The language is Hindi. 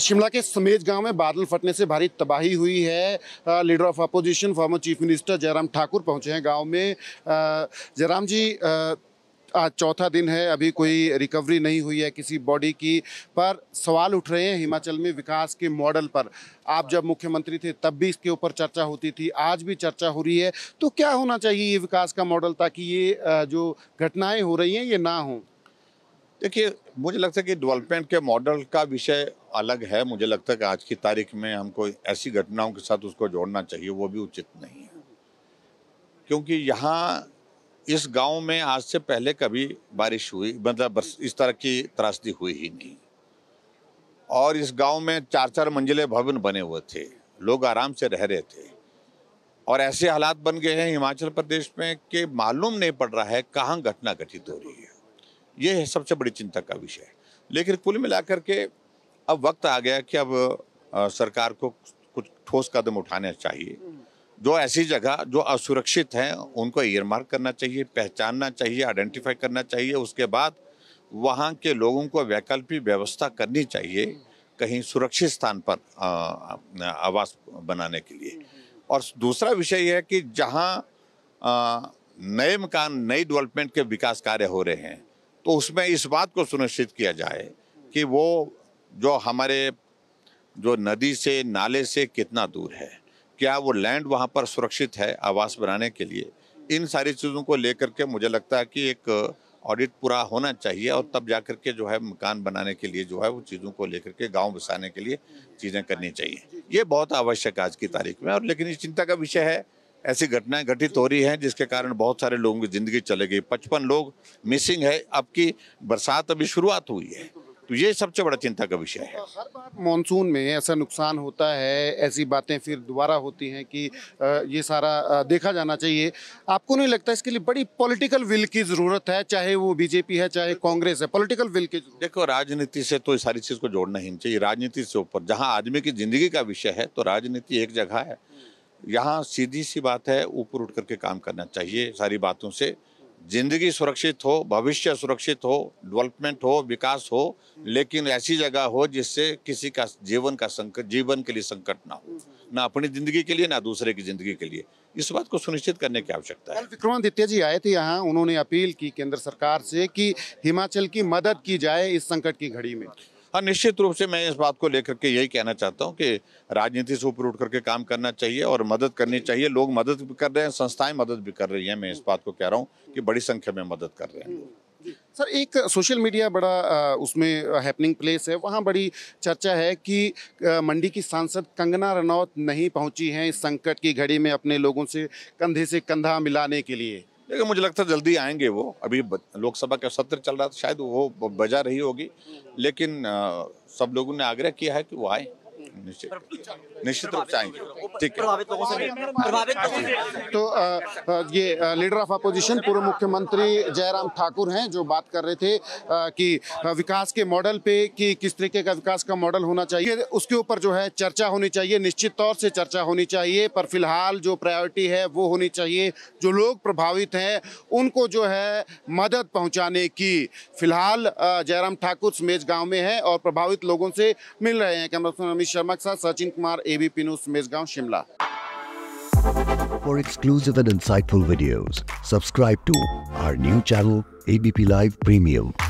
शिमला के समेत गांव में बादल फटने से भारी तबाही हुई है leader of opposition former chief minister Jairam Thakur पहुंचे हैं गांव में जयराम जी आज चौथा दिन है अभी कोई रिकवरी नहीं हुई है किसी बॉडी की पर सवाल उठ रहे हैं हिमाचल में विकास के मॉडल पर आप जब मुख्यमंत्री थे तब भी इसके ऊपर चर्चा होती थी आज भी चर्चा हो रही है तो क्या होना चाहिए ये विकास का मॉडल ताकि ये जो घटनाएं हो रही हैं ये ना हों देखिए मुझे लगता है कि डेवलपमेंट के मॉडल का विषय अलग है मुझे लगता है कि आज की तारीख में हमको ऐसी घटनाओं के साथ उसको जोड़ना चाहिए वो भी उचित नहीं है क्योंकि यहाँ इस गांव में आज से पहले कभी बारिश हुई मतलब इस तरह की त्रासदी हुई ही नहीं और इस गांव में चार चार मंजिले भवन बने हुए थे लोग आराम से रह रहे थे और ऐसे हालात बन गए हैं हिमाचल प्रदेश में कि मालूम नहीं पड़ रहा है कहाँ घटना घटित हो रही है ये है सबसे बड़ी चिंता का विषय लेकिन कुल मिलाकर के अब वक्त आ गया कि अब सरकार को कुछ ठोस कदम उठाने चाहिए जो ऐसी जगह जो असुरक्षित हैं उनको ईयरमार्क करना चाहिए पहचानना चाहिए आइडेंटिफाई करना चाहिए उसके बाद वहाँ के लोगों को वैकल्पिक व्यवस्था करनी चाहिए कहीं सुरक्षित स्थान पर आवास बनाने के लिए और दूसरा विषय यह है कि जहाँ नए मकान नई डेवलपमेंट के विकास कार्य हो रहे हैं तो उसमें इस बात को सुनिश्चित किया जाए कि वो जो हमारे जो नदी से नाले से कितना दूर है क्या वो लैंड वहाँ पर सुरक्षित है आवास बनाने के लिए इन सारी चीज़ों को लेकर के मुझे लगता है कि एक ऑडिट पूरा होना चाहिए और तब जा के जो है मकान बनाने के लिए जो है वो चीज़ों को लेकर के गांव बसाने के लिए चीज़ें करनी चाहिए ये बहुत आवश्यक आज की तारीख में और लेकिन इस चिंता का विषय है ऐसी घटनाएं घटित हो रही हैं जिसके कारण बहुत सारे लोगों की ज़िंदगी चले गई पचपन लोग मिसिंग है अब की बरसात अभी शुरुआत हुई है तो ये सबसे बड़ा चिंता का विषय है हर बार मानसून में ऐसा नुकसान होता है ऐसी बातें फिर दोबारा होती हैं कि ये सारा देखा जाना चाहिए आपको नहीं लगता इसके लिए बड़ी पॉलिटिकल विल की ज़रूरत है चाहे वो बीजेपी है चाहे कांग्रेस है पॉलिटिकल विल की देखो राजनीति से तो सारी चीज़ को जोड़ना ही चाहिए राजनीति से ऊपर जहाँ आदमी की ज़िंदगी का विषय है तो राजनीति एक जगह है यहाँ सीधी सी बात है ऊपर उठ करके काम करना चाहिए सारी बातों से जिंदगी सुरक्षित हो भविष्य सुरक्षित हो डेवलपमेंट हो विकास हो लेकिन ऐसी जगह हो जिससे किसी का जीवन का संकट जीवन के लिए संकट ना हो ना अपनी जिंदगी के लिए ना दूसरे की जिंदगी के लिए इस बात को सुनिश्चित करने की आवश्यकता है विक्रमादित्य जी आए थे यहाँ उन्होंने अपील की केंद्र सरकार से कि हिमाचल की मदद की जाए इस संकट की घड़ी में हाँ निश्चित रूप से मैं इस बात को लेकर के यही कहना चाहता हूँ कि राजनीति से ऊपर उठ करके काम करना चाहिए और मदद करनी चाहिए लोग मदद भी कर रहे हैं संस्थाएं मदद भी कर रही हैं मैं इस बात को कह रहा हूँ कि बड़ी संख्या में मदद कर रहे हैं सर एक सोशल मीडिया बड़ा उसमें हैपनिंग प्लेस है वहाँ बड़ी चर्चा है कि मंडी की सांसद कंगना रनौत नहीं पहुँची हैं इस संकट की घड़ी में अपने लोगों से कंधे से कंधा मिलाने के लिए लेकिन मुझे लगता है जल्दी आएंगे वो अभी लोकसभा का सत्र चल रहा था शायद वो बजा रही होगी लेकिन सब लोगों ने आग्रह किया है कि वो आए निश्चित निश्चित रूप से आएंगे ठीक है तो ये लीडर ऑफ अपोजिशन पूर्व मुख्यमंत्री जयराम ठाकुर हैं जो बात कर रहे थे कि विकास के मॉडल पे कि किस तरीके का विकास का मॉडल होना चाहिए उसके ऊपर जो है चर्चा होनी चाहिए निश्चित तौर से चर्चा होनी चाहिए पर फिलहाल जो प्रायोरिटी है वो होनी चाहिए जो लोग प्रभावित हैं उनको जो है मदद पहुंचाने की फिलहाल जयराम ठाकुर समेज गांव में है और प्रभावित लोगों से मिल रहे हैं कैमरा शर्मा शर्मा के साथ Sachin Kumar ABP news Mejgaon Shimla For exclusive and insightful videos, subscribe to our new channel ABP Live Premium.